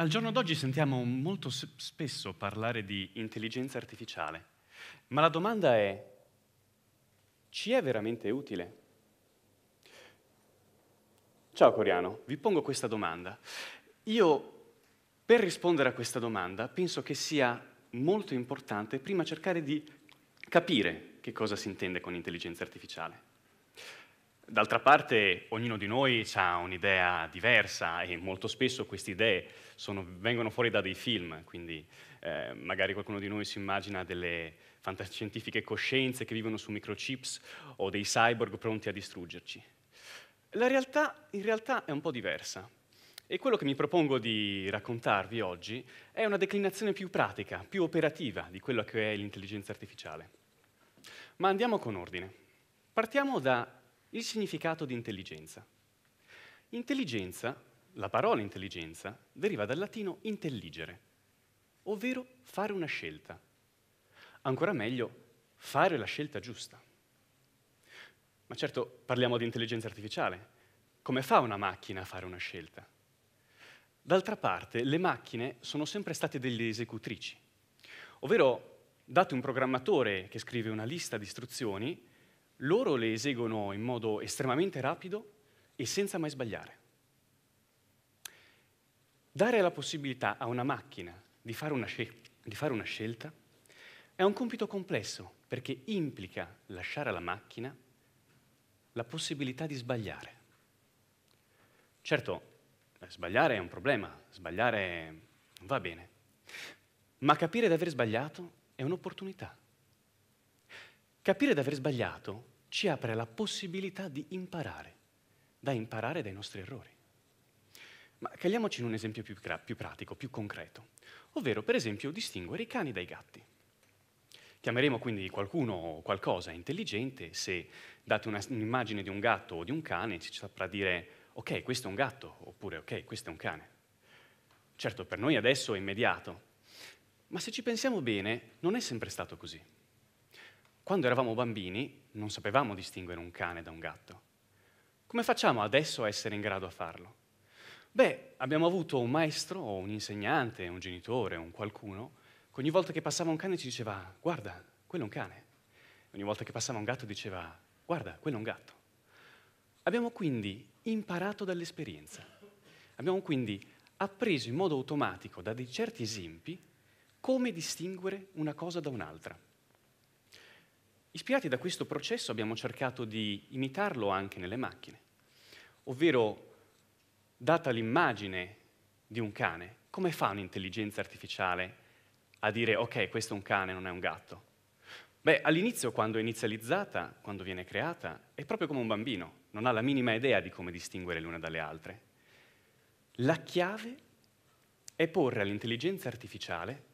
Al giorno d'oggi sentiamo molto spesso parlare di intelligenza artificiale, ma la domanda è, ci è veramente utile? Ciao Coriano, vi pongo questa domanda. Io, per rispondere a questa domanda, penso che sia molto importante prima cercare di capire che cosa si intende con intelligenza artificiale. D'altra parte, ognuno di noi ha un'idea diversa e molto spesso queste idee sono, vengono fuori da dei film, quindi eh, magari qualcuno di noi si immagina delle fantascientifiche coscienze che vivono su microchips o dei cyborg pronti a distruggerci. La realtà in realtà è un po' diversa e quello che mi propongo di raccontarvi oggi è una declinazione più pratica, più operativa di quello che è l'intelligenza artificiale. Ma andiamo con ordine. Partiamo dal significato di intelligenza. Intelligenza la parola intelligenza deriva dal latino intelligere, ovvero fare una scelta. Ancora meglio, fare la scelta giusta. Ma certo, parliamo di intelligenza artificiale. Come fa una macchina a fare una scelta? D'altra parte, le macchine sono sempre state delle esecutrici, ovvero date un programmatore che scrive una lista di istruzioni, loro le eseguono in modo estremamente rapido e senza mai sbagliare. Dare la possibilità a una macchina di fare una, scel- di fare una scelta è un compito complesso perché implica lasciare alla macchina la possibilità di sbagliare. Certo, eh, sbagliare è un problema, sbagliare non va bene, ma capire di aver sbagliato è un'opportunità. Capire di aver sbagliato ci apre la possibilità di imparare, da imparare dai nostri errori. Ma caliamoci in un esempio più, più pratico, più concreto, ovvero per esempio distinguere i cani dai gatti. Chiameremo quindi qualcuno o qualcosa intelligente se, date un'immagine di un gatto o di un cane, ci saprà dire ok, questo è un gatto oppure ok, questo è un cane. Certo, per noi adesso è immediato, ma se ci pensiamo bene, non è sempre stato così. Quando eravamo bambini non sapevamo distinguere un cane da un gatto. Come facciamo adesso a essere in grado a farlo? Beh, abbiamo avuto un maestro, un insegnante, un genitore, un qualcuno, che ogni volta che passava un cane ci diceva guarda, quello è un cane. Ogni volta che passava un gatto diceva guarda, quello è un gatto. Abbiamo quindi imparato dall'esperienza. Abbiamo quindi appreso in modo automatico da dei certi esempi come distinguere una cosa da un'altra. Ispirati da questo processo abbiamo cercato di imitarlo anche nelle macchine, ovvero data l'immagine di un cane, come fa un'intelligenza artificiale a dire ok, questo è un cane, non è un gatto? Beh, all'inizio, quando è inizializzata, quando viene creata, è proprio come un bambino, non ha la minima idea di come distinguere l'una dalle altre. La chiave è porre all'intelligenza artificiale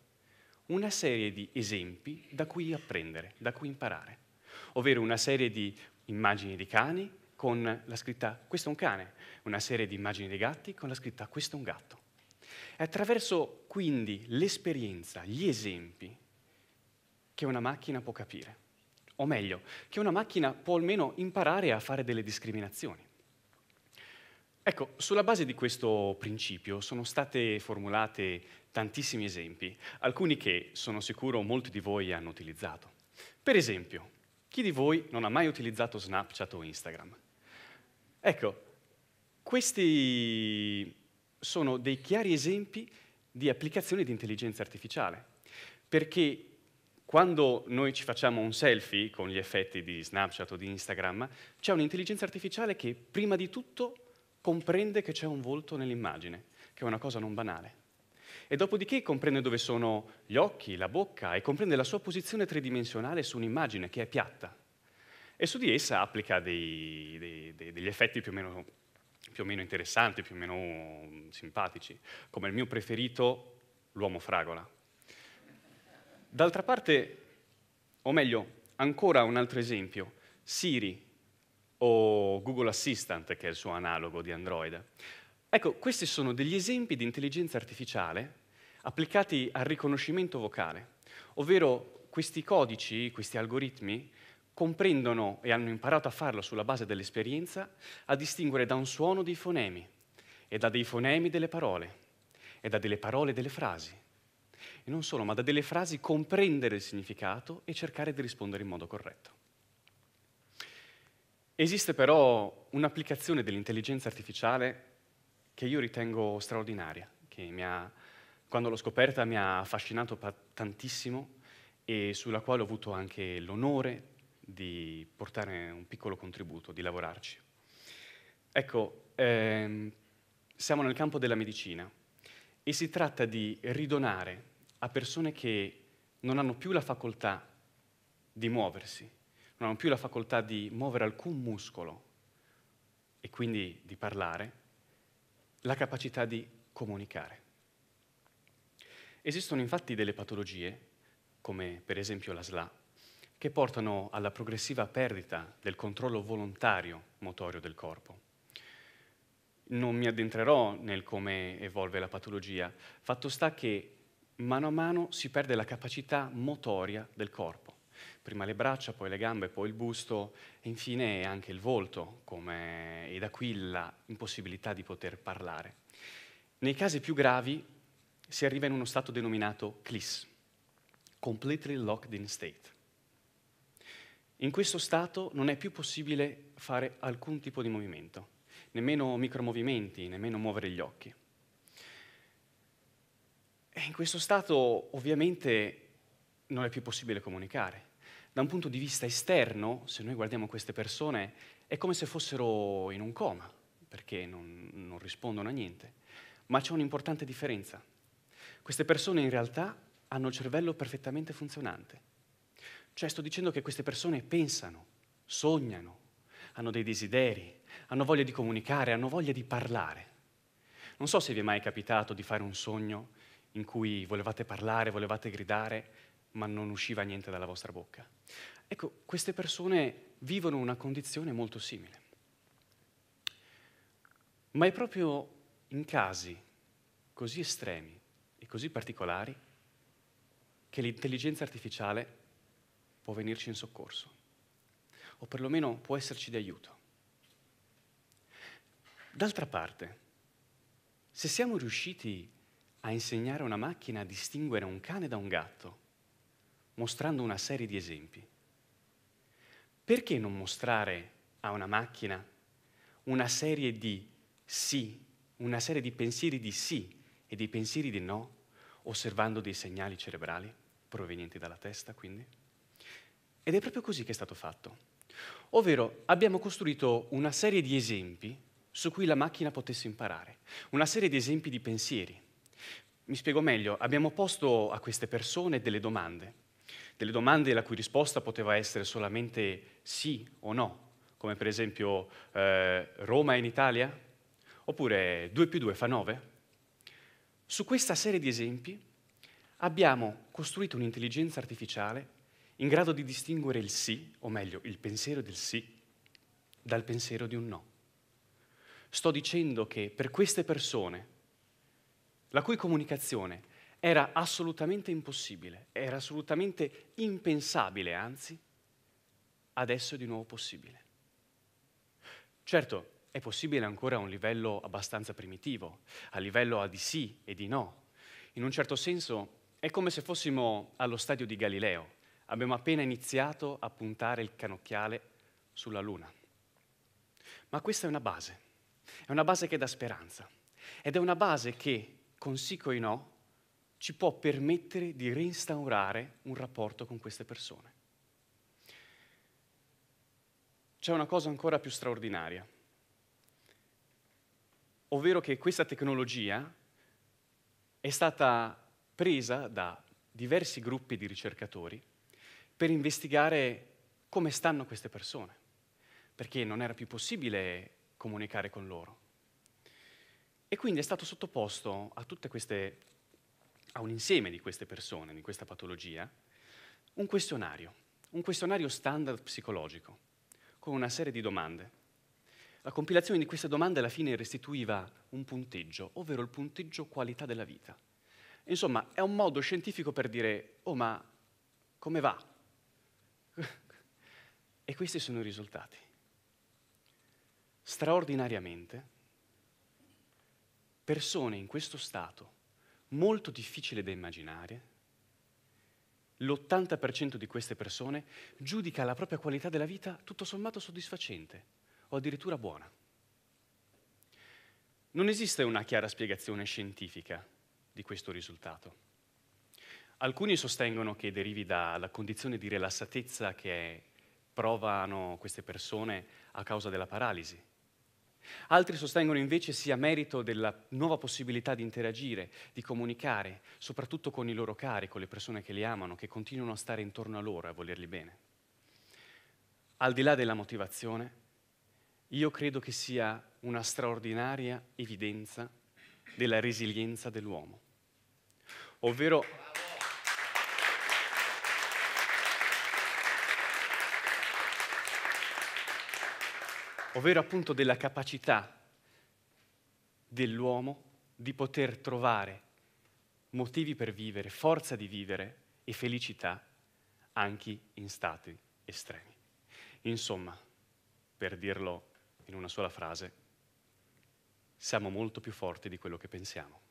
una serie di esempi da cui apprendere, da cui imparare, ovvero una serie di immagini di cani, con la scritta questo è un cane, una serie di immagini dei gatti con la scritta questo è un gatto. È attraverso quindi l'esperienza, gli esempi, che una macchina può capire, o meglio, che una macchina può almeno imparare a fare delle discriminazioni. Ecco, sulla base di questo principio sono state formulate tantissimi esempi, alcuni che sono sicuro molti di voi hanno utilizzato. Per esempio, chi di voi non ha mai utilizzato Snapchat o Instagram? Ecco, questi sono dei chiari esempi di applicazione di intelligenza artificiale, perché quando noi ci facciamo un selfie con gli effetti di Snapchat o di Instagram, c'è un'intelligenza artificiale che prima di tutto comprende che c'è un volto nell'immagine, che è una cosa non banale. E dopodiché comprende dove sono gli occhi, la bocca e comprende la sua posizione tridimensionale su un'immagine che è piatta e su di essa applica dei, dei, dei, degli effetti più o, meno, più o meno interessanti, più o meno mm, simpatici, come il mio preferito, l'uomo fragola. D'altra parte, o meglio, ancora un altro esempio, Siri o Google Assistant, che è il suo analogo di Android. Ecco, questi sono degli esempi di intelligenza artificiale applicati al riconoscimento vocale, ovvero questi codici, questi algoritmi, comprendono e hanno imparato a farlo sulla base dell'esperienza, a distinguere da un suono dei fonemi e da dei fonemi delle parole e da delle parole delle frasi. E non solo, ma da delle frasi comprendere il significato e cercare di rispondere in modo corretto. Esiste però un'applicazione dell'intelligenza artificiale che io ritengo straordinaria, che ha, quando l'ho scoperta mi ha affascinato tantissimo e sulla quale ho avuto anche l'onore di portare un piccolo contributo, di lavorarci. Ecco, ehm, siamo nel campo della medicina e si tratta di ridonare a persone che non hanno più la facoltà di muoversi, non hanno più la facoltà di muovere alcun muscolo e quindi di parlare, la capacità di comunicare. Esistono infatti delle patologie, come per esempio la SLA, che portano alla progressiva perdita del controllo volontario motorio del corpo. Non mi addentrerò nel come evolve la patologia, fatto sta che mano a mano si perde la capacità motoria del corpo. Prima le braccia, poi le gambe, poi il busto e infine anche il volto, come... e da qui la impossibilità di poter parlare. Nei casi più gravi si arriva in uno stato denominato CLIS, Completely Locked in State, in questo stato non è più possibile fare alcun tipo di movimento, nemmeno micromovimenti, nemmeno muovere gli occhi. E in questo stato ovviamente non è più possibile comunicare. Da un punto di vista esterno, se noi guardiamo queste persone, è come se fossero in un coma, perché non, non rispondono a niente. Ma c'è un'importante differenza. Queste persone in realtà hanno il cervello perfettamente funzionante cioè sto dicendo che queste persone pensano, sognano, hanno dei desideri, hanno voglia di comunicare, hanno voglia di parlare. Non so se vi è mai capitato di fare un sogno in cui volevate parlare, volevate gridare, ma non usciva niente dalla vostra bocca. Ecco, queste persone vivono una condizione molto simile. Ma è proprio in casi così estremi e così particolari che l'intelligenza artificiale può venirci in soccorso, o perlomeno può esserci di aiuto. D'altra parte, se siamo riusciti a insegnare a una macchina a distinguere un cane da un gatto, mostrando una serie di esempi, perché non mostrare a una macchina una serie di sì, una serie di pensieri di sì e dei pensieri di no, osservando dei segnali cerebrali provenienti dalla testa, quindi? Ed è proprio così che è stato fatto. Ovvero abbiamo costruito una serie di esempi su cui la macchina potesse imparare, una serie di esempi di pensieri. Mi spiego meglio, abbiamo posto a queste persone delle domande, delle domande la cui risposta poteva essere solamente sì o no, come per esempio eh, Roma è in Italia? Oppure 2 più 2 fa 9? Su questa serie di esempi abbiamo costruito un'intelligenza artificiale in grado di distinguere il sì, o meglio il pensiero del sì, dal pensiero di un no. Sto dicendo che per queste persone, la cui comunicazione era assolutamente impossibile, era assolutamente impensabile, anzi, adesso è di nuovo possibile. Certo, è possibile ancora a un livello abbastanza primitivo, a livello di sì e di no. In un certo senso è come se fossimo allo stadio di Galileo, abbiamo appena iniziato a puntare il canocchiale sulla Luna. Ma questa è una base, è una base che dà speranza ed è una base che, con sì coi no, ci può permettere di reinstaurare un rapporto con queste persone. C'è una cosa ancora più straordinaria, ovvero che questa tecnologia è stata presa da diversi gruppi di ricercatori per investigare come stanno queste persone, perché non era più possibile comunicare con loro. E quindi è stato sottoposto a, queste, a un insieme di queste persone, di questa patologia, un questionario, un questionario standard psicologico, con una serie di domande. La compilazione di queste domande alla fine restituiva un punteggio, ovvero il punteggio qualità della vita. Insomma, è un modo scientifico per dire, oh ma come va? E questi sono i risultati. Straordinariamente, persone in questo stato molto difficile da immaginare, l'80% di queste persone giudica la propria qualità della vita tutto sommato soddisfacente o addirittura buona. Non esiste una chiara spiegazione scientifica di questo risultato. Alcuni sostengono che derivi dalla condizione di rilassatezza che è provano queste persone a causa della paralisi. Altri sostengono invece sia merito della nuova possibilità di interagire, di comunicare, soprattutto con i loro cari, con le persone che li amano, che continuano a stare intorno a loro e a volerli bene. Al di là della motivazione, io credo che sia una straordinaria evidenza della resilienza dell'uomo. Ovvero ovvero appunto della capacità dell'uomo di poter trovare motivi per vivere, forza di vivere e felicità anche in stati estremi. Insomma, per dirlo in una sola frase, siamo molto più forti di quello che pensiamo.